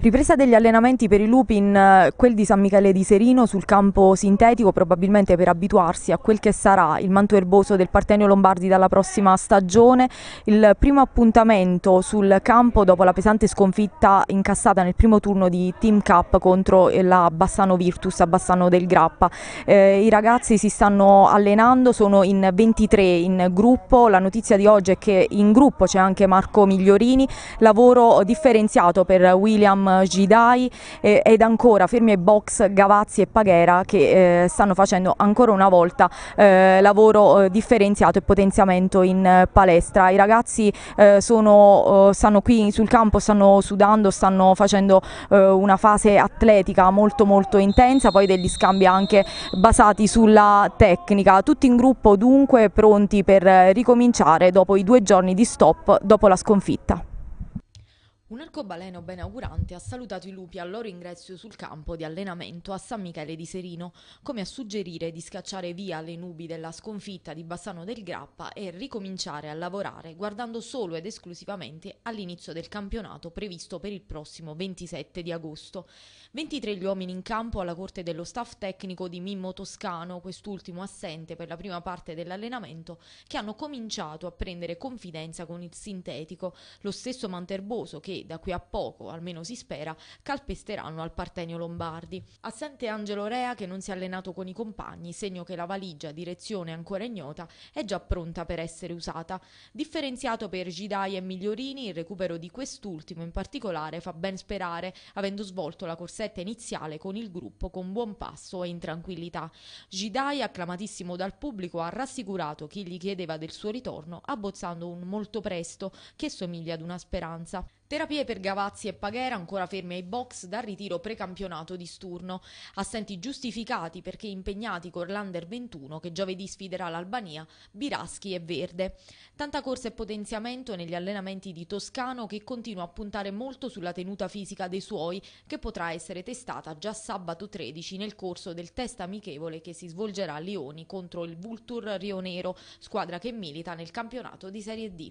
Ripresa degli allenamenti per i lupi in eh, quel di San Michele di Serino sul campo sintetico probabilmente per abituarsi a quel che sarà il manto erboso del Partenio Lombardi dalla prossima stagione, il primo appuntamento sul campo dopo la pesante sconfitta incassata nel primo turno di Team Cup contro eh, la Bassano Virtus a Bassano del Grappa. Eh, I ragazzi si stanno allenando, sono in 23 in gruppo, la notizia di oggi è che in gruppo c'è anche Marco Migliorini, lavoro differenziato per William Gidai eh, ed ancora Fermi e Box, Gavazzi e Paghera che eh, stanno facendo ancora una volta eh, lavoro eh, differenziato e potenziamento in eh, palestra. I ragazzi sono, stanno qui sul campo, stanno sudando, stanno facendo una fase atletica molto molto intensa, poi degli scambi anche basati sulla tecnica, tutti in gruppo dunque pronti per ricominciare dopo i due giorni di stop dopo la sconfitta. Un arcobaleno benaugurante ha salutato i lupi al loro ingresso sul campo di allenamento a San Michele di Serino, come a suggerire di scacciare via le nubi della sconfitta di Bassano del Grappa e ricominciare a lavorare guardando solo ed esclusivamente all'inizio del campionato previsto per il prossimo 27 di agosto. 23 gli uomini in campo alla corte dello staff tecnico di Mimmo Toscano, quest'ultimo assente per la prima parte dell'allenamento, che hanno cominciato a prendere confidenza con il sintetico, lo stesso Manterboso che da qui a poco, almeno si spera, calpesteranno al Partenio Lombardi. Assente Angelo Rea che non si è allenato con i compagni, segno che la valigia, direzione ancora ignota, è già pronta per essere usata. Differenziato per Gidai e Migliorini, il recupero di quest'ultimo in particolare fa ben sperare, avendo svolto la corsetta iniziale con il gruppo con buon passo e in tranquillità. Gidai, acclamatissimo dal pubblico, ha rassicurato chi gli chiedeva del suo ritorno, abbozzando un molto presto che somiglia ad una speranza. Terapie per Gavazzi e Paghera ancora fermi ai box dal ritiro precampionato di Sturno. Assenti giustificati perché impegnati con l'Under 21 che giovedì sfiderà l'Albania, Biraschi e Verde. Tanta corsa e potenziamento negli allenamenti di Toscano che continua a puntare molto sulla tenuta fisica dei suoi che potrà essere testata già sabato 13 nel corso del test amichevole che si svolgerà a Lioni contro il Vultur Rionero, squadra che milita nel campionato di Serie D.